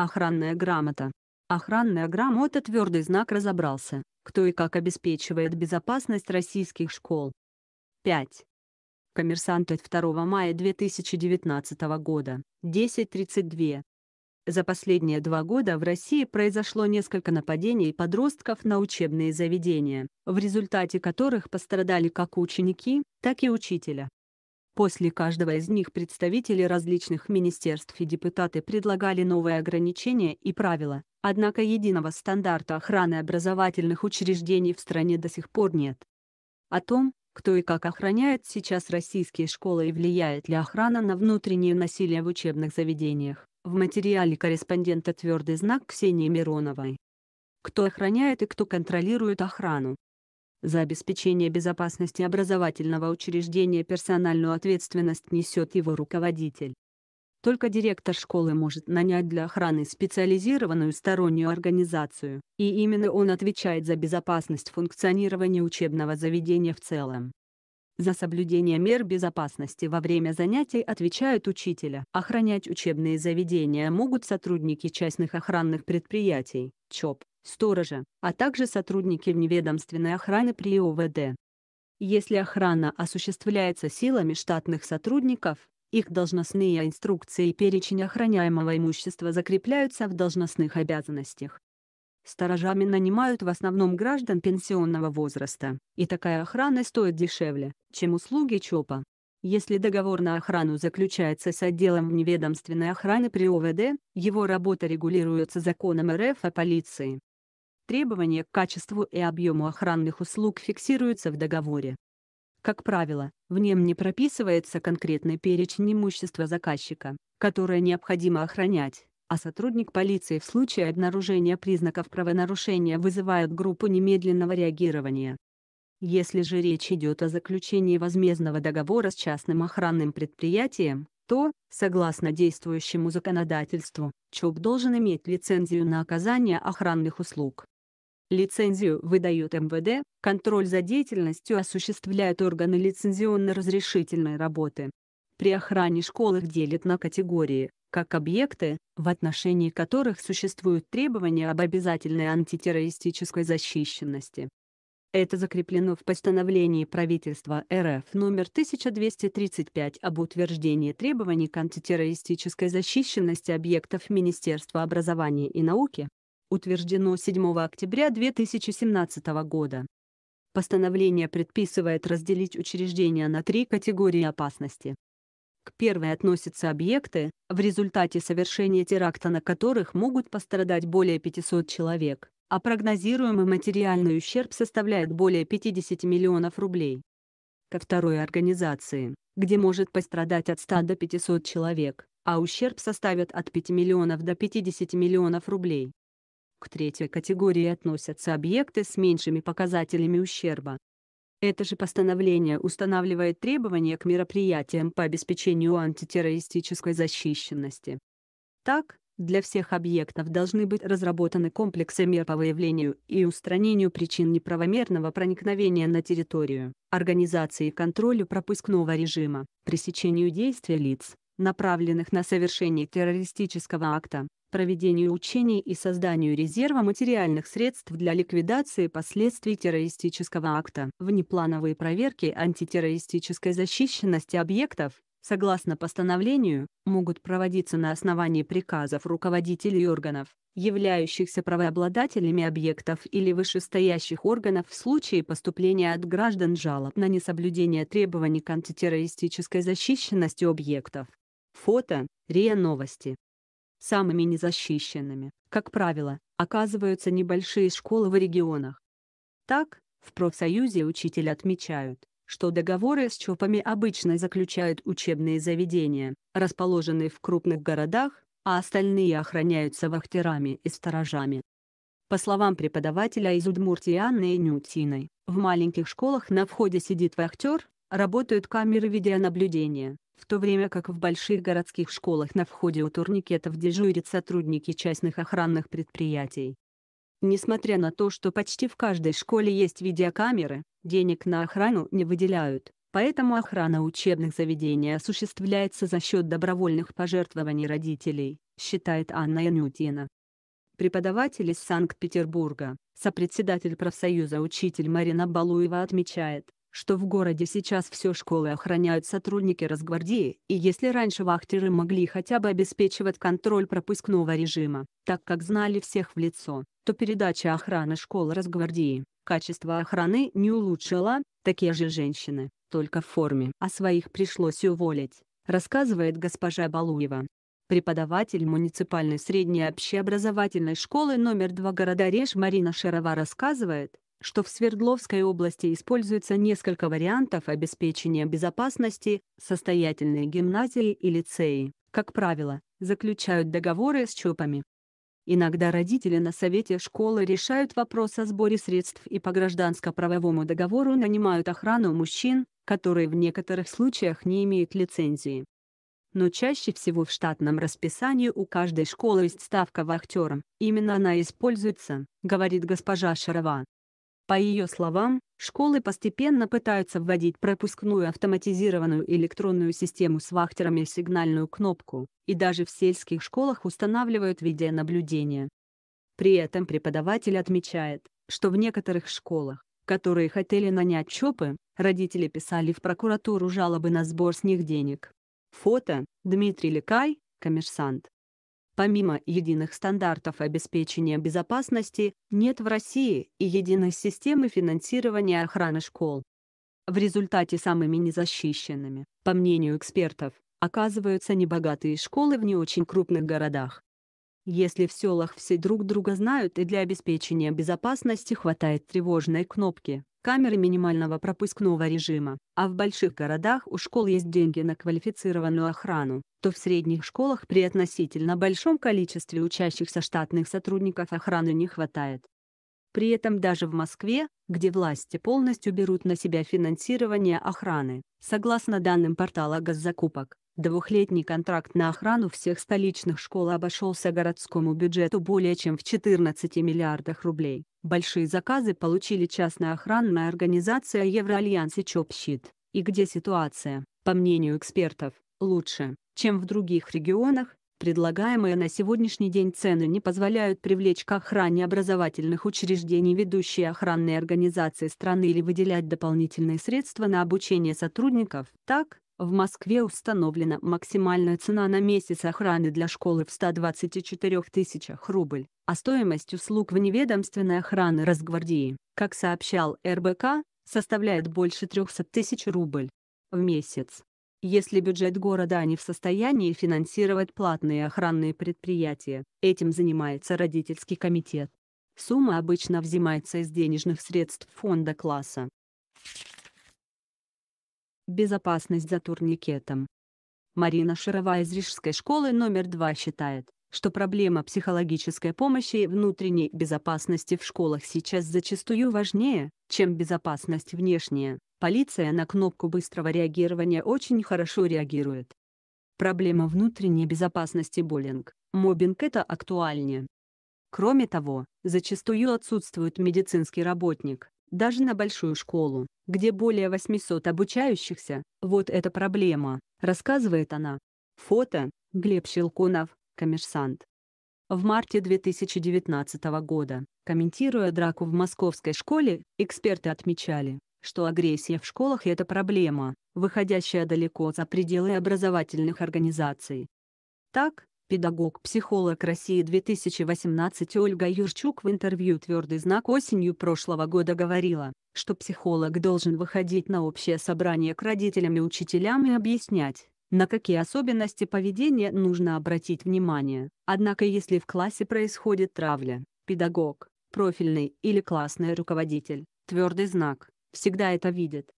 Охранная грамота. Охранная грамота твердый знак разобрался, кто и как обеспечивает безопасность российских школ. 5. Коммерсант от 2 мая 2019 года, 10.32. За последние два года в России произошло несколько нападений подростков на учебные заведения, в результате которых пострадали как ученики, так и учителя. После каждого из них представители различных министерств и депутаты предлагали новые ограничения и правила, однако единого стандарта охраны образовательных учреждений в стране до сих пор нет. О том, кто и как охраняет сейчас российские школы и влияет ли охрана на внутреннее насилие в учебных заведениях, в материале корреспондента «Твердый знак» Ксении Мироновой. Кто охраняет и кто контролирует охрану, за обеспечение безопасности образовательного учреждения персональную ответственность несет его руководитель. Только директор школы может нанять для охраны специализированную стороннюю организацию, и именно он отвечает за безопасность функционирования учебного заведения в целом. За соблюдение мер безопасности во время занятий отвечают учителя. Охранять учебные заведения могут сотрудники частных охранных предприятий, ЧОП, сторожа, а также сотрудники вневедомственной охраны при ОВД. Если охрана осуществляется силами штатных сотрудников, их должностные инструкции и перечень охраняемого имущества закрепляются в должностных обязанностях. Сторожами нанимают в основном граждан пенсионного возраста, и такая охрана стоит дешевле, чем услуги ЧОПа. Если договор на охрану заключается с отделом вневедомственной охраны при ОВД, его работа регулируется законом РФ о а полиции. Требования к качеству и объему охранных услуг фиксируются в договоре. Как правило, в нем не прописывается конкретный перечень имущества заказчика, которое необходимо охранять, а сотрудник полиции в случае обнаружения признаков правонарушения вызывает группу немедленного реагирования. Если же речь идет о заключении возмездного договора с частным охранным предприятием, то, согласно действующему законодательству, ЧОП должен иметь лицензию на оказание охранных услуг. Лицензию выдает МВД, контроль за деятельностью осуществляют органы лицензионно-разрешительной работы. При охране школ их делят на категории, как объекты, в отношении которых существуют требования об обязательной антитеррористической защищенности. Это закреплено в постановлении правительства РФ номер 1235 об утверждении требований к антитеррористической защищенности объектов Министерства образования и науки, утверждено 7 октября 2017 года. Постановление предписывает разделить учреждения на три категории опасности. К первой относятся объекты, в результате совершения теракта на которых могут пострадать более 500 человек, а прогнозируемый материальный ущерб составляет более 50 миллионов рублей. Ко второй организации, где может пострадать от 100 до 500 человек, а ущерб составит от 5 миллионов до 50 миллионов рублей. К третьей категории относятся объекты с меньшими показателями ущерба. Это же постановление устанавливает требования к мероприятиям по обеспечению антитеррористической защищенности. Так, для всех объектов должны быть разработаны комплексы мер по выявлению и устранению причин неправомерного проникновения на территорию, организации и контролю пропускного режима, пресечению действий лиц, направленных на совершение террористического акта, проведение учений и созданию резерва материальных средств для ликвидации последствий террористического акта. Внеплановые проверки антитеррористической защищенности объектов, согласно постановлению, могут проводиться на основании приказов руководителей органов, являющихся правообладателями объектов или вышестоящих органов в случае поступления от граждан жалоб на несоблюдение требований к антитеррористической защищенности объектов. Фото РИА Новости. Самыми незащищенными, как правило, оказываются небольшие школы в регионах. Так, в профсоюзе учителя отмечают, что договоры с ЧОПами обычно заключают учебные заведения, расположенные в крупных городах, а остальные охраняются вахтерами и сторожами. По словам преподавателя из Удмуртии Анны Нютиной, в маленьких школах на входе сидит вахтер, работают камеры видеонаблюдения, в то время как в больших городских школах на входе у турникетов дежурят сотрудники частных охранных предприятий. Несмотря на то, что почти в каждой школе есть видеокамеры, денег на охрану не выделяют, поэтому охрана учебных заведений осуществляется за счет добровольных пожертвований родителей, считает Анна Янютина, Преподаватель из Санкт-Петербурга, сопредседатель профсоюза учитель Марина Балуева отмечает, что в городе сейчас все школы охраняют сотрудники Росгвардии, и если раньше вахтеры могли хотя бы обеспечивать контроль пропускного режима, так как знали всех в лицо, то передача охраны школ Росгвардии, качество охраны не улучшила, такие же женщины, только в форме, а своих пришлось уволить, рассказывает госпожа Балуева преподаватель муниципальной средней общеобразовательной школы номер два города Реж Марина Шарова рассказывает, что в Свердловской области используется несколько вариантов обеспечения безопасности состоятельные гимназии и лицеи, как правило, заключают договоры с ЧОПами. Иногда родители на совете школы решают вопрос о сборе средств и по гражданско-правовому договору нанимают охрану мужчин, которые в некоторых случаях не имеют лицензии. Но чаще всего в штатном расписании у каждой школы есть ставка вахтером, именно она используется, говорит госпожа Шарова. По ее словам, школы постепенно пытаются вводить пропускную автоматизированную электронную систему с вахтерами и сигнальную кнопку, и даже в сельских школах устанавливают видеонаблюдение. При этом преподаватель отмечает, что в некоторых школах, которые хотели нанять ЧОПы, родители писали в прокуратуру жалобы на сбор с них денег. Фото – Дмитрий Лекай, коммерсант. Помимо единых стандартов обеспечения безопасности, нет в России и единой системы финансирования охраны школ. В результате самыми незащищенными, по мнению экспертов, оказываются небогатые школы в не очень крупных городах. Если в селах все друг друга знают и для обеспечения безопасности хватает тревожной кнопки, камеры минимального пропускного режима. А в больших городах у школ есть деньги на квалифицированную охрану, то в средних школах при относительно большом количестве учащихся штатных сотрудников охраны не хватает. При этом даже в Москве, где власти полностью берут на себя финансирование охраны, согласно данным портала госзакупок, двухлетний контракт на охрану всех столичных школ обошелся городскому бюджету более чем в 14 миллиардах рублей. Большие заказы получили частная охранная организация Евроальянс и чоп и где ситуация, по мнению экспертов, лучше, чем в других регионах, предлагаемые на сегодняшний день цены не позволяют привлечь к охране образовательных учреждений ведущие охранные организации страны или выделять дополнительные средства на обучение сотрудников. Так, в Москве установлена максимальная цена на месяц охраны для школы в 124 тысячах рубль, а стоимость услуг вневедомственной охраны Росгвардии, как сообщал РБК, составляет больше 300 тысяч рубль в месяц. Если бюджет города не в состоянии финансировать платные охранные предприятия, этим занимается родительский комитет. Сумма обычно взимается из денежных средств фонда класса. Безопасность за турникетом. Марина Шарова из Рижской школы номер 2 считает, что проблема психологической помощи и внутренней безопасности в школах сейчас зачастую важнее, чем безопасность внешняя. Полиция на кнопку быстрого реагирования очень хорошо реагирует. Проблема внутренней безопасности буллинг, мобинг это актуальнее. Кроме того, зачастую отсутствует медицинский работник, даже на большую школу, где более 800 обучающихся, вот эта проблема, рассказывает она. Фото Глеб Щелкунов, коммерсант. В марте 2019 года, комментируя драку в московской школе, эксперты отмечали, что агрессия в школах – это проблема, выходящая далеко за пределы образовательных организаций. Так, Педагог-психолог России 2018 Ольга Юрчук в интервью «Твердый знак» осенью прошлого года говорила, что психолог должен выходить на общее собрание к родителям и учителям и объяснять, на какие особенности поведения нужно обратить внимание. Однако если в классе происходит травля, педагог, профильный или классный руководитель, твердый знак, всегда это видит.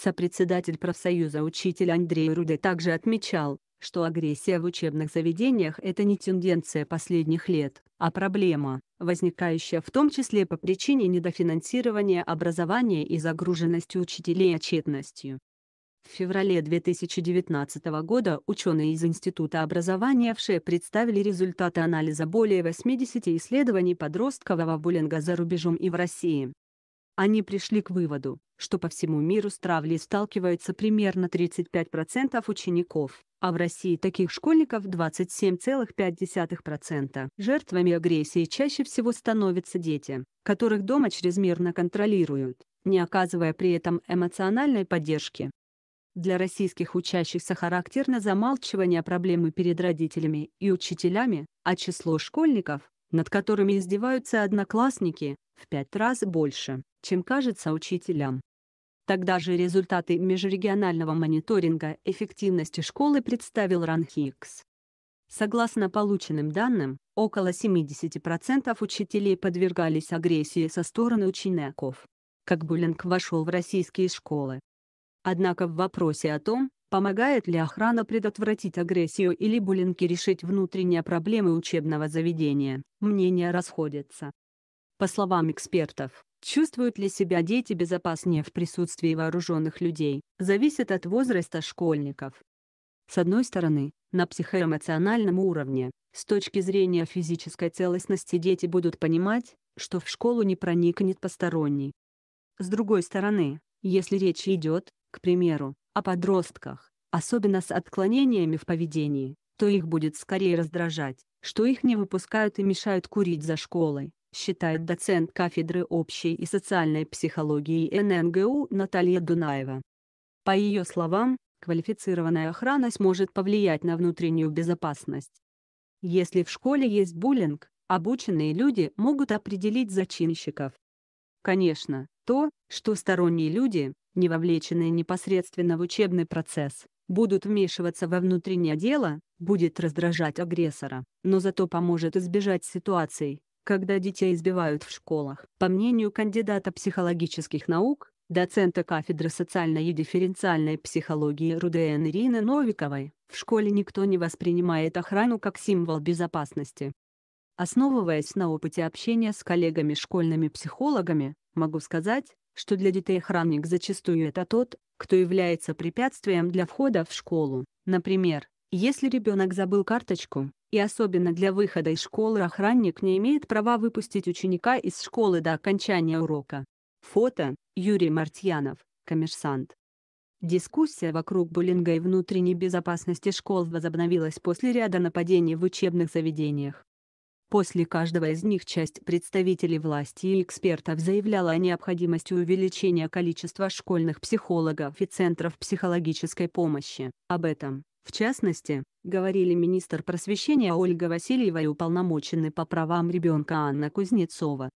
Сопредседатель профсоюза учитель Андрей Руды также отмечал, что агрессия в учебных заведениях – это не тенденция последних лет, а проблема, возникающая в том числе по причине недофинансирования образования и загруженности учителей отчетностью. В феврале 2019 года ученые из Института образования в ШЕ представили результаты анализа более 80 исследований подросткового буллинга за рубежом и в России, они пришли к выводу, что по всему миру с травлей сталкиваются примерно 35% учеников, а в России таких школьников 27,5%. Жертвами агрессии чаще всего становятся дети, которых дома чрезмерно контролируют, не оказывая при этом эмоциональной поддержки. Для российских учащихся характерно замалчивание проблемы перед родителями и учителями, а число школьников, над которыми издеваются одноклассники, в пять раз больше чем кажется учителям. Тогда же результаты межрегионального мониторинга эффективности школы представил Ранхикс. Согласно полученным данным, около 70% учителей подвергались агрессии со стороны учеников. Как буллинг вошел в российские школы. Однако в вопросе о том, помогает ли охрана предотвратить агрессию или буллинги решить внутренние проблемы учебного заведения, мнения расходятся. По словам экспертов, Чувствуют ли себя дети безопаснее в присутствии вооруженных людей, зависит от возраста школьников. С одной стороны, на психоэмоциональном уровне, с точки зрения физической целостности дети будут понимать, что в школу не проникнет посторонний. С другой стороны, если речь идет, к примеру, о подростках, особенно с отклонениями в поведении, то их будет скорее раздражать, что их не выпускают и мешают курить за школой, считает доцент кафедры общей и социальной психологии ННГУ Наталья Дунаева. По ее словам, квалифицированная охрана сможет повлиять на внутреннюю безопасность. Если в школе есть буллинг, обученные люди могут определить зачинщиков. Конечно, то, что сторонние люди, не вовлеченные непосредственно в учебный процесс, будут вмешиваться во внутреннее дело, будет раздражать агрессора, но зато поможет избежать ситуаций, когда детей избивают в школах. По мнению кандидата психологических наук, доцента кафедры социальной и дифференциальной психологии РУДН Ирины Новиковой, в школе никто не воспринимает охрану как символ безопасности. Основываясь на опыте общения с коллегами-школьными психологами, могу сказать, что для детей охранник зачастую это тот, кто является препятствием для входа в школу. Например, если ребенок забыл карточку, и особенно для выхода из школы охранник не имеет права выпустить ученика из школы до окончания урока. Фото Юрий Мартьянов, коммерсант. Дискуссия вокруг буллинга и внутренней безопасности школ возобновилась после ряда нападений в учебных заведениях. После каждого из них часть представителей власти и экспертов заявляла о необходимости увеличения количества школьных психологов и центров психологической помощи. Об этом в частности, говорили министр просвещения Ольга Васильева и уполномоченный по правам ребенка Анна Кузнецова.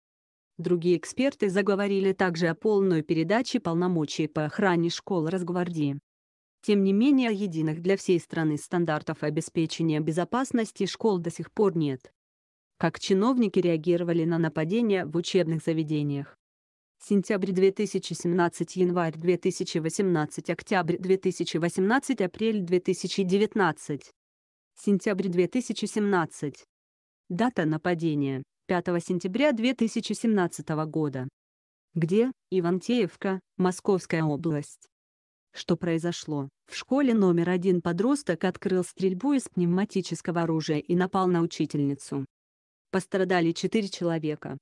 Другие эксперты заговорили также о полной передаче полномочий по охране школ Росгвардии. Тем не менее единых для всей страны стандартов обеспечения безопасности школ до сих пор нет. Как чиновники реагировали на нападения в учебных заведениях? сентябрь 2017, январь 2018, октябрь 2018, апрель 2019, сентябрь 2017. Дата нападения – 5 сентября 2017 года. Где? Ивантеевка, Московская область. Что произошло? В школе номер один подросток открыл стрельбу из пневматического оружия и напал на учительницу. Пострадали четыре человека.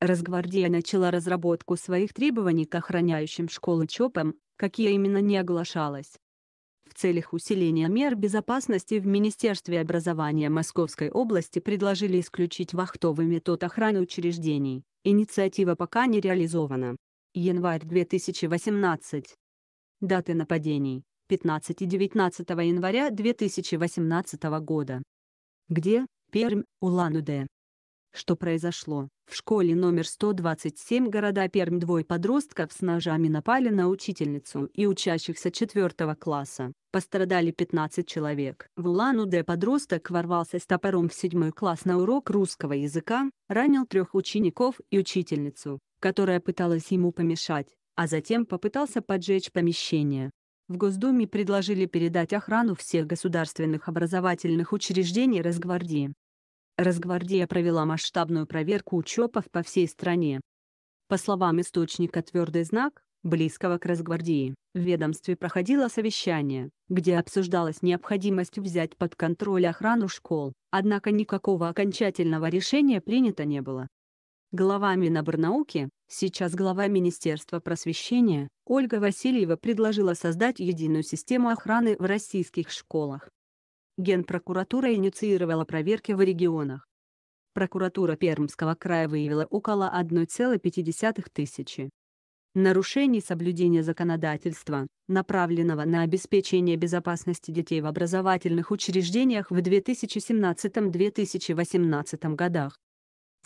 Росгвардия начала разработку своих требований к охраняющим школы ЧОПам, какие именно не оглашалось. В целях усиления мер безопасности в Министерстве образования Московской области предложили исключить вахтовый тот охраны учреждений. Инициатива пока не реализована. Январь 2018. Даты нападений. 15 и 19 января 2018 года. Где? Пермь, Улан-Удэ что произошло. В школе номер 127 города Пермь двое подростков с ножами напали на учительницу и учащихся 4 класса. Пострадали 15 человек. В Улан-Удэ подросток ворвался с топором в 7 класс на урок русского языка, ранил трех учеников и учительницу, которая пыталась ему помешать, а затем попытался поджечь помещение. В Госдуме предложили передать охрану всех государственных образовательных учреждений Росгвардии. Росгвардия провела масштабную проверку учепов по всей стране. По словам источника «Твердый знак», близкого к Росгвардии, в ведомстве проходило совещание, где обсуждалась необходимость взять под контроль охрану школ, однако никакого окончательного решения принято не было. Глава Миноборнауки, сейчас глава Министерства просвещения, Ольга Васильева предложила создать единую систему охраны в российских школах. Генпрокуратура инициировала проверки в регионах. Прокуратура Пермского края выявила около 1,5 тысячи нарушений соблюдения законодательства, направленного на обеспечение безопасности детей в образовательных учреждениях в 2017-2018 годах.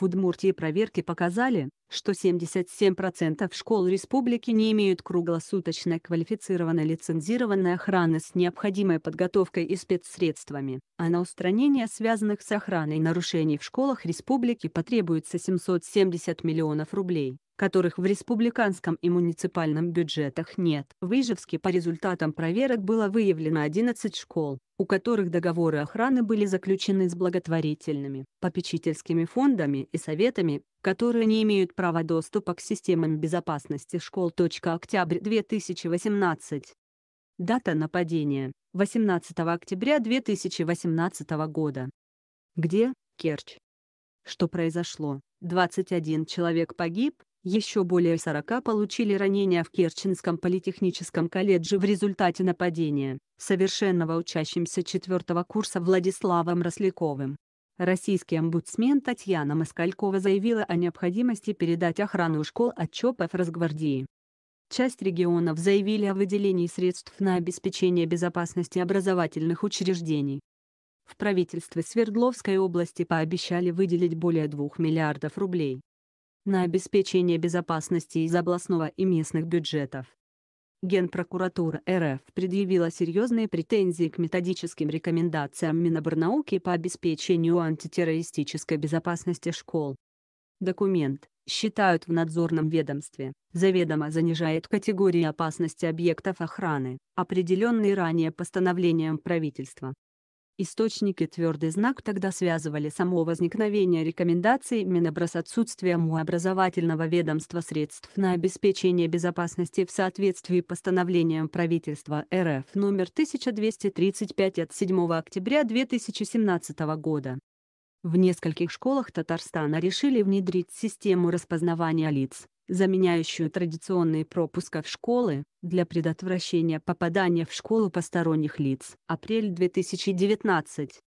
В Удмуртии проверки показали, что 77% школ республики не имеют круглосуточной квалифицированной лицензированной охраны с необходимой подготовкой и спецсредствами, а на устранение связанных с охраной нарушений в школах республики потребуется 770 миллионов рублей которых в республиканском и муниципальном бюджетах нет. В Ижевске по результатам проверок было выявлено 11 школ, у которых договоры охраны были заключены с благотворительными, попечительскими фондами и советами, которые не имеют права доступа к системам безопасности школ. Октябрь 2018. Дата нападения – 18 октября 2018 года. Где – Керчь? Что произошло? 21 человек погиб, еще более 40 получили ранения в Керченском политехническом колледже в результате нападения совершенного учащимся четвертого курса Владиславом Росляковым. Российский омбудсмен Татьяна Москалькова заявила о необходимости передать охрану школ от ЧОПов Росгвардии. Часть регионов заявили о выделении средств на обеспечение безопасности образовательных учреждений. В правительстве Свердловской области пообещали выделить более 2 миллиардов рублей на обеспечение безопасности из областного и местных бюджетов. Генпрокуратура РФ предъявила серьезные претензии к методическим рекомендациям Миноборнауки по обеспечению антитеррористической безопасности школ. Документ, считают в надзорном ведомстве, заведомо занижает категории опасности объектов охраны, определенные ранее постановлением правительства. Источники твердый знак тогда связывали само возникновение рекомендаций Минобраз отсутствием у образовательного ведомства средств на обеспечение безопасности в соответствии с постановлением правительства РФ номер 1235 от 7 октября 2017 года. В нескольких школах Татарстана решили внедрить систему распознавания лиц, заменяющую традиционные пропуска в школы, для предотвращения попадания в школу посторонних лиц. Апрель 2019.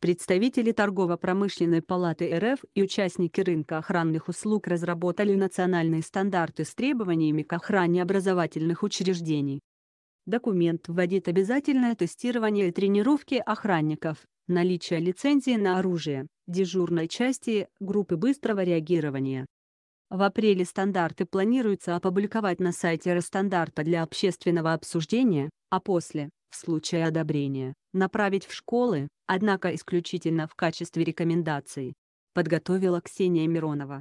Представители торгово-промышленной палаты РФ и участники рынка охранных услуг разработали национальные стандарты с требованиями к охране образовательных учреждений. Документ вводит обязательное тестирование и тренировки охранников, наличие лицензии на оружие, дежурной части группы быстрого реагирования, в апреле стандарты планируется опубликовать на сайте Росстандарта для общественного обсуждения, а после, в случае одобрения, направить в школы, однако исключительно в качестве рекомендаций. Подготовила Ксения Миронова.